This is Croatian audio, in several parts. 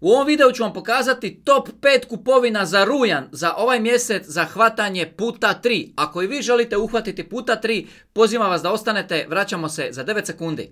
U ovom videu ću vam pokazati top 5 kupovina za rujan za ovaj mjesec za hvatanje puta 3. Ako i vi želite uhvatiti puta 3, pozivam vas da ostanete, vraćamo se za 9 sekundi.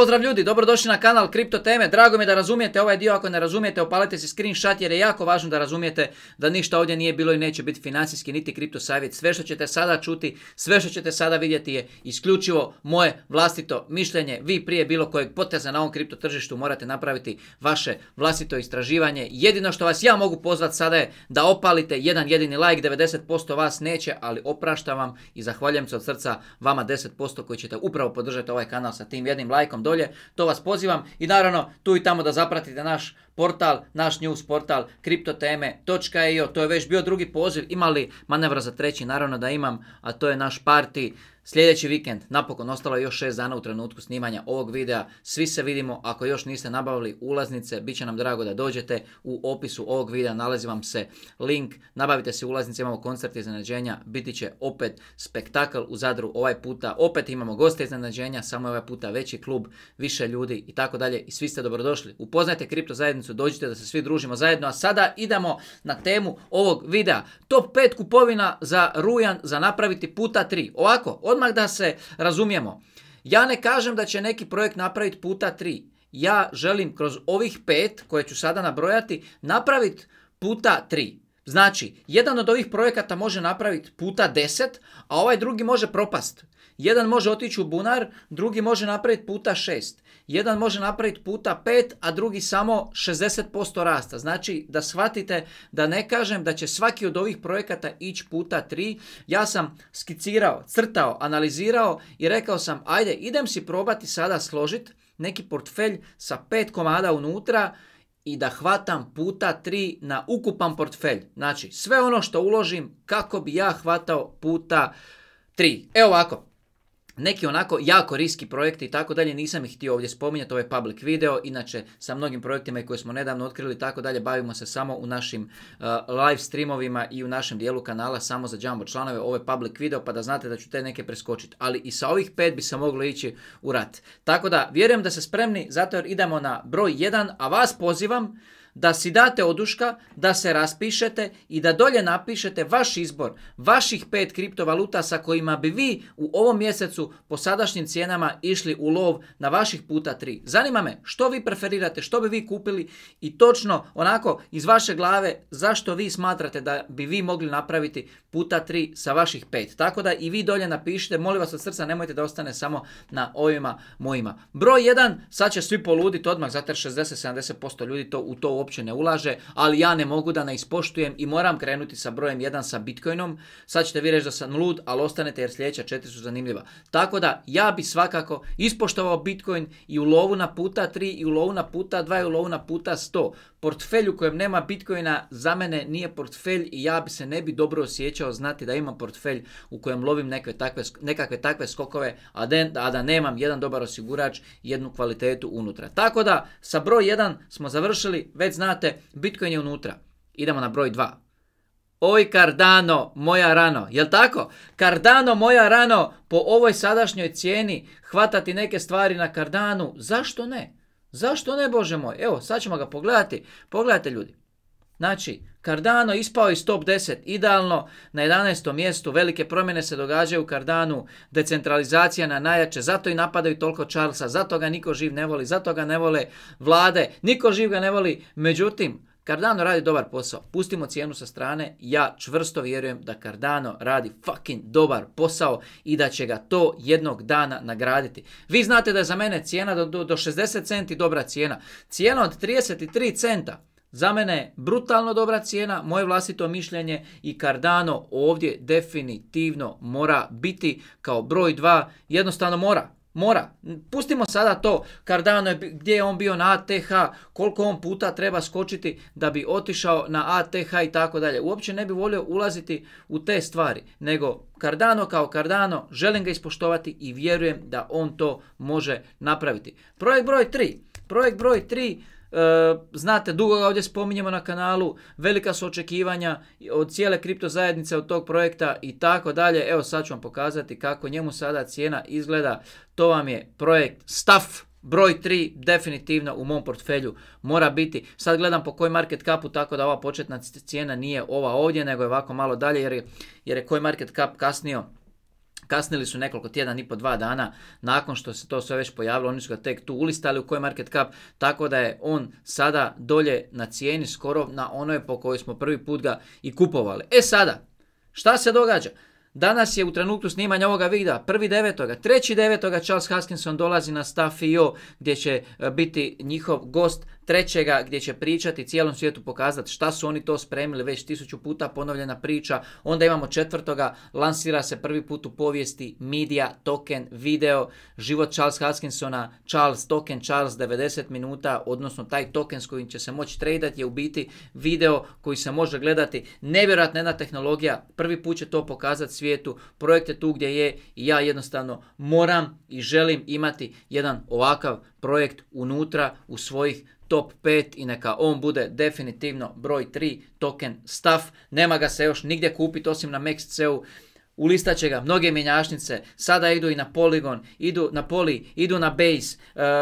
Pozdrav ljudi, dobrodošli na kanal Kripto Teme. Drago mi je da razumijete ovaj dio, ako ne razumijete opalite si screenshot jer je jako važno da razumijete da ništa ovdje nije bilo i neće biti financijski niti kripto savjet. Sve što ćete sada čuti, sve što ćete sada vidjeti je isključivo moje vlastito mišljenje. Vi prije bilo kojeg poteza na ovom kripto tržištu morate napraviti vaše vlastito istraživanje. Jedino što vas ja mogu pozvati sada je da opalite jedan jedini like, 90% vas neće, ali opraštam vam i zahvaljujem se od srca vama 10% koji ćete upravo podržati ovaj kanal sa tim jednim lajkom dolje, to vas pozivam i naravno tu i tamo da zapratite naš portal, naš news portal kriptoteme.io, to je već bio drugi poziv, imali manevra za treći, naravno da imam, a to je naš parti Sljedeći vikend, napokon ostalo je još 6 dana u trenutku snimanja ovog videa. Svi se vidimo, ako još niste nabavili ulaznice, bit će nam drago da dođete. U opisu ovog videa nalazi vam se link. Nabavite se ulaznice, imamo koncert iznenađenja, biti će opet spektakl u Zadru ovaj puta. Opet imamo goste iznenađenja, samo je ovaj puta veći klub, više ljudi i tako dalje. I svi ste dobrodošli. Upoznajte kripto zajednicu, dođite da se svi družimo zajedno. A sada idemo na temu ovog videa. Top 5 kupovina za rujan za napraviti puta 3. Ovako, od odmah da se razumijemo. Ja ne kažem da će neki projekt napraviti puta tri. Ja želim kroz ovih pet koje ću sada nabrojati napraviti puta tri. Znači, jedan od ovih projekata može napraviti puta 10, a ovaj drugi može propast. Jedan može otići u bunar, drugi može napraviti puta 6. Jedan može napraviti puta 5, a drugi samo 60% rasta. Znači, da shvatite, da ne kažem da će svaki od ovih projekata ići puta 3. Ja sam skicirao, crtao, analizirao i rekao sam, ajde, idem si probati sada složiti neki portfelj sa pet komada unutra i da hvatam puta 3 na ukupan portfelj. Znači, sve ono što uložim kako bi ja hvatao puta 3. Evo ovako, neki onako jako riski projekti i tako dalje, nisam ih htio ovdje spominjati, ovo je public video, inače sa mnogim projektima koje smo nedavno otkrili i tako dalje, bavimo se samo u našim uh, live streamovima i u našem dijelu kanala samo za Jumbo članove, ovo je public video pa da znate da ću te neke preskočiti, ali i sa ovih pet bi se moglo ići u rat. Tako da, vjerujem da ste spremni, zato jer idemo na broj 1, a vas pozivam da si date oduška, da se raspišete i da dolje napišete vaš izbor, vaših pet kriptovaluta sa kojima bi vi u ovom mjesecu po sadašnjim cijenama išli u lov na vaših puta tri. Zanima me što vi preferirate, što bi vi kupili i točno onako iz vaše glave zašto vi smatrate da bi vi mogli napraviti puta tri sa vaših pet. Tako da i vi dolje napišite, molim vas od srca nemojte da ostane samo na ovima mojima. Broj jedan, sad će svi poluditi odmah, zato 60-70% ljudi to u to uopće ne ulaže, ali ja ne mogu da ne ispoštujem i moram krenuti sa brojem 1 sa Bitcoinom. Sad ćete vi reći da sam lud, ali ostanete jer sljedeća četiri su zanimljiva. Tako da ja bi svakako ispoštovao Bitcoin i u lovu na puta 3 i u lovu na puta 2 i u lovu na puta 100 portfelj u kojem nema bitcoina za mene nije portfelj i ja bi se ne bi dobro osjećao znati da imam portfelj u kojem lovim takve, nekakve takve skokove, a, da nemam jedan dobar osigurač, jednu kvalitetu unutra. Tako da sa broj 1 smo završili, već znate, bitcoin je unutra. Idemo na broj 2. Oj Cardano, moja rano, jel tako? Cardano, moja rano, po ovoj sadašnjoj cijeni hvatati neke stvari na Cardanu, zašto ne? Zašto ne, Bože moj? Evo, sad ćemo ga pogledati. Pogledajte ljudi. Znači, Cardano ispao iz top 10 idealno na 11. mjestu. Velike promjene se događaju u Cardanu, decentralizacija na najjače, zato i napadaju toliko Charlesa, zato ga niko živ ne voli, zato ga ne vole vlade, niko živ ga ne voli. Međutim, Cardano radi dobar posao. Pustimo cijenu sa strane. Ja čvrsto vjerujem da Cardano radi fucking dobar posao i da će ga to jednog dana nagraditi. Vi znate da je za mene cijena do, 60 centi dobra cijena. Cijena od 33 centa za mene je brutalno dobra cijena, moje vlastito mišljenje i Cardano ovdje definitivno mora biti kao broj 2, jednostavno mora. Mora. Pustimo sada to. Cardano je, gdje je on bio na ATH, koliko on puta treba skočiti da bi otišao na ATH i tako dalje. Uopće ne bi volio ulaziti u te stvari, nego Cardano kao Cardano želim ga ispoštovati i vjerujem da on to može napraviti. Projekt broj 3. Projekt broj 3 E, znate, dugo ga ovdje spominjemo na kanalu, velika su očekivanja od cijele kripto zajednice, od tog projekta i tako dalje. Evo sad ću vam pokazati kako njemu sada cijena izgleda. To vam je projekt STAF. Broj 3 definitivno u mom portfelju mora biti. Sad gledam po koji market capu, tako da ova početna cijena nije ova ovdje, nego je ovako malo dalje jer je, jer je koji market cap kasnio Kasnili su nekoliko tjedan i po dva dana nakon što se to sve već pojavilo, oni su ga tek tu ulistali u koji market cap, tako da je on sada dolje na cijeni skoro na onoj po kojoj smo prvi put ga i kupovali. E sada, šta se događa? Danas je u trenutku snimanja ovoga videa, treći devetoga Charles Haskinson dolazi na Staff.io gdje će e, biti njihov gost trećega gdje će pričati cijelom svijetu pokazati šta su oni to spremili već tisuću puta ponovljena priča. Onda imamo četvrtoga, lansira se prvi put u povijesti media token video, život Charles Haskinsona, Charles token, Charles 90 minuta, odnosno taj token s kojim će se moći tradati je u biti video koji se može gledati. Nevjerojatna jedna tehnologija, prvi put će to pokazati svijetu, projekt je tu gdje je i ja jednostavno moram i želim imati jedan ovakav projekt unutra u svojih top 5 i neka on bude definitivno broj 3 token staff. Nema ga se još nigdje kupiti osim na MaxCeu. Ulistat će ga mnoge menjašnice, sada idu i na poligon, idu na poli, idu na base,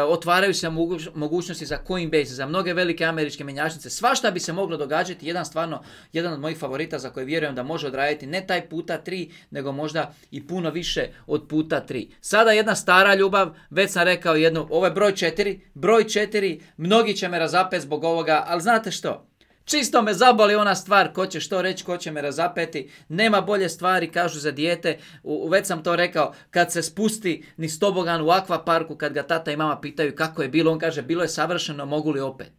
otvaraju se mogućnosti za Base, za mnoge velike američke mjenjačnice. Svašta bi se moglo događati, jedan stvarno, jedan od mojih favorita za koje vjerujem da može odraditi ne taj puta tri, nego možda i puno više od puta tri. Sada jedna stara ljubav, već sam rekao jednu, ovo je broj četiri, broj četiri, mnogi će me razapet zbog ovoga, ali znate što? Čisto me zaboli ona stvar, ko će što reći, ko će me razapeti. Nema bolje stvari, kažu za dijete. U, već sam to rekao, kad se spusti ni stobogan u akvaparku, kad ga tata i mama pitaju kako je bilo, on kaže bilo je savršeno, mogu li opet?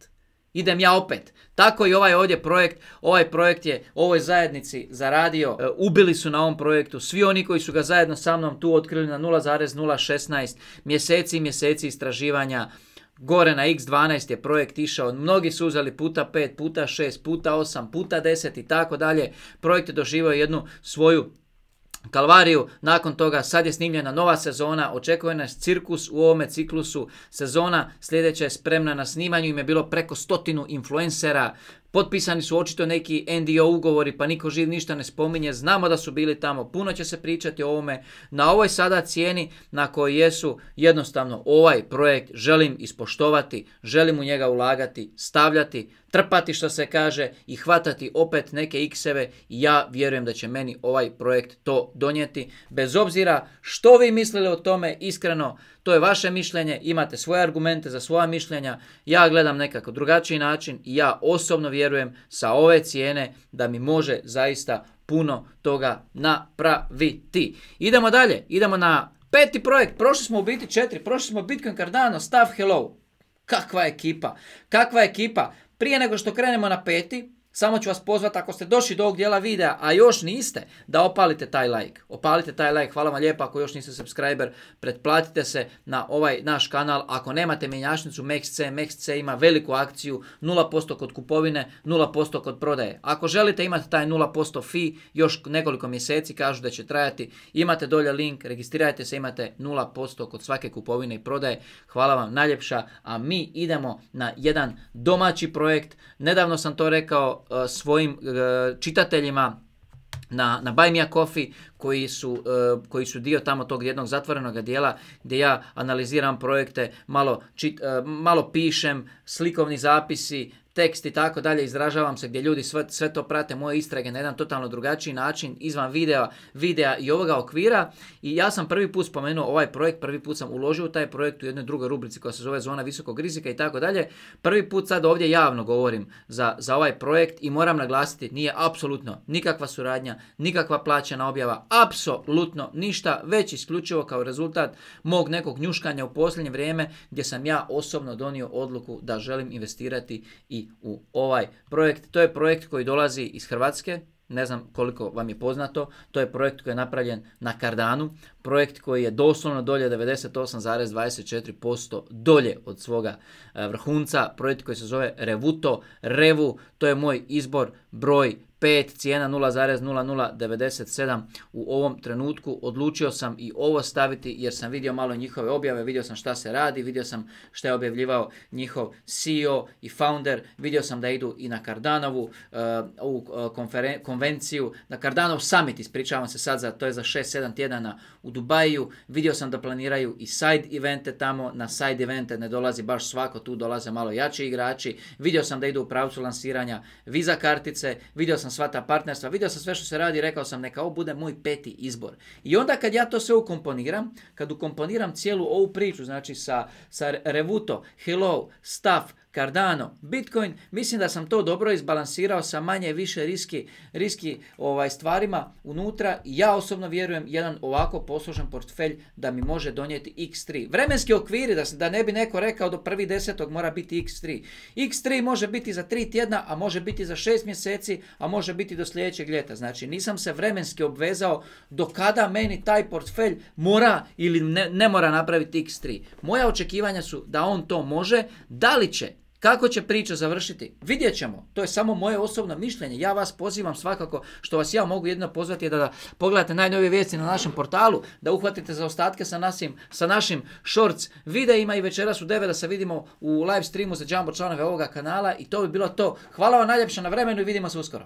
Idem ja opet. Tako i ovaj ovdje projekt, ovaj projekt je ovoj zajednici zaradio, e, ubili su na ovom projektu svi oni koji su ga zajedno sa mnom tu otkrili na 0,016 mjeseci i mjeseci istraživanja, Gore na X12 je projekt išao, mnogi su uzeli puta 5, puta 6, puta 8, puta 10 i tako dalje. Projekt je doživio jednu svoju Kalvariju, nakon toga sad je snimljena nova sezona, očekuje nas cirkus u ovome ciklusu sezona, sljedeća je spremna na snimanju, im je bilo preko stotinu influencera, Potpisani su očito neki NDO ugovori, pa niko živ ništa ne spominje. Znamo da su bili tamo, puno će se pričati o ovome. Na ovoj sada cijeni na kojoj jesu, jednostavno ovaj projekt želim ispoštovati, želim u njega ulagati, stavljati, trpati što se kaže i hvatati opet neke x-eve. Ja vjerujem da će meni ovaj projekt to donijeti. Bez obzira što vi mislili o tome, iskreno, to je vaše mišljenje, imate svoje argumente za svoja mišljenja. Ja gledam nekako drugačiji način i ja osobno vjerujem vjerujem sa ove cijene da mi može zaista puno toga napraviti. Idemo dalje, idemo na peti projekt, prošli smo u biti četiri, prošli smo Bitcoin Cardano, stav hello. Kakva ekipa, kakva ekipa. Prije nego što krenemo na peti, samo ću vas pozvati ako ste došli do ovog dijela videa, a još niste, da opalite taj like. Opalite taj like, hvala vam lijepa ako još niste subscriber, pretplatite se na ovaj naš kanal. Ako nemate mjenjačnicu MexC, MexC ima veliku akciju, 0% kod kupovine, 0% kod prodaje. Ako želite imati taj 0% fee, još nekoliko mjeseci kažu da će trajati, imate dolje link, registrirajte se, imate 0% kod svake kupovine i prodaje. Hvala vam najljepša, a mi idemo na jedan domaći projekt. Nedavno sam to rekao, E, svojim e, čitateljima na, na Buy Coffee, koji su, e, koji su dio tamo tog jednog zatvorenog dijela gdje ja analiziram projekte, malo, malo pišem, slikovni zapisi, tekst i tako dalje, izražavam se gdje ljudi sve, sve, to prate moje istrage na jedan totalno drugačiji način, izvan videa, videa i ovoga okvira. I ja sam prvi put spomenuo ovaj projekt, prvi put sam uložio u taj projekt u jednoj drugoj rubrici koja se zove Zona visokog rizika i tako dalje. Prvi put sad ovdje javno govorim za, za ovaj projekt i moram naglasiti, nije apsolutno nikakva suradnja, nikakva plaćena objava, apsolutno ništa, već isključivo kao rezultat mog nekog njuškanja u posljednje vrijeme gdje sam ja osobno donio odluku da želim investirati i u ovaj projekt. To je projekt koji dolazi iz Hrvatske, ne znam koliko vam je poznato, to je projekt koji je napravljen na Kardanu, projekt koji je doslovno dolje 98,24% dolje od svoga e, vrhunca, projekt koji se zove Revuto, Revu, to je moj izbor broj 5, cijena 0,0097 u ovom trenutku. Odlučio sam i ovo staviti jer sam vidio malo njihove objave, vidio sam šta se radi, vidio sam šta je objavljivao njihov CEO i founder, vidio sam da idu i na Kardanovu uh, konvenciju, na Kardanov summit, ispričavam se sad, za, to je za 6-7 tjedana u Dubaju, vidio sam da planiraju i side evente tamo, na side evente ne dolazi baš svako, tu dolaze malo jači igrači, vidio sam da idu u pravcu lansiranja Visa kartica, Video vidio sam sva ta partnerstva, vidio sam sve što se radi, rekao sam neka ovo bude moj peti izbor. I onda kad ja to sve ukomponiram, kad ukomponiram cijelu ovu priču, znači sa, sa Revuto, Hello, Staff, Cardano, Bitcoin, mislim da sam to dobro izbalansirao sa manje više riski, riski ovaj, stvarima unutra. Ja osobno vjerujem jedan ovako poslušan portfelj da mi može donijeti x3. Vremenski okviri, da, da ne bi neko rekao do prvi desetog mora biti x3. x3 može biti za tri tjedna, a može biti za šest mjeseci, a može biti do sljedećeg ljeta. Znači nisam se vremenski obvezao do kada meni taj portfelj mora ili ne, ne mora napraviti x3. Moja očekivanja su da on to može. Da li će kako će priča završiti? Vidjet ćemo. To je samo moje osobno mišljenje. Ja vas pozivam svakako, što vas ja mogu jedno pozvati je da, pogledate najnovije vijesti na našem portalu, da uhvatite za ostatke sa, nasim, sa našim shorts videima i večeras u 9 da se vidimo u live streamu za Jumbo članove ovoga kanala i to bi bilo to. Hvala vam najljepše na vremenu i vidimo se uskoro.